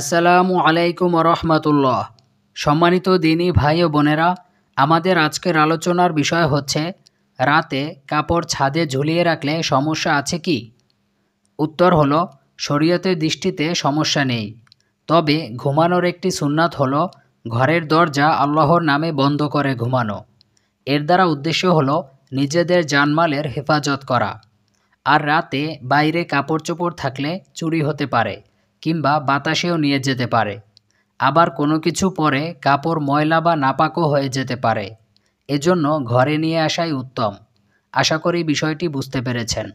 আসসালামু আলাইকুম রহমতুল্লাহ সম্মানিত দিনী ভাই ও বোনেরা আমাদের আজকের আলোচনার বিষয় হচ্ছে রাতে কাপড় ছাদে ঝুলিয়ে রাখলে সমস্যা আছে কি উত্তর হল শরীয়তের দৃষ্টিতে সমস্যা নেই তবে ঘুমানোর একটি সুন্নাত হলো ঘরের দরজা আল্লাহর নামে বন্ধ করে ঘুমানো এর দ্বারা উদ্দেশ্য হল নিজেদের জানমালের হেফাজত করা আর রাতে বাইরে কাপড় চোপড় থাকলে চুরি হতে পারে কিংবা বাতাসেও নিয়ে যেতে পারে আবার কোনো কিছু পরে কাপড় ময়লা বা নাপাকও হয়ে যেতে পারে এজন্য ঘরে নিয়ে আসাই উত্তম আশা করি বিষয়টি বুঝতে পেরেছেন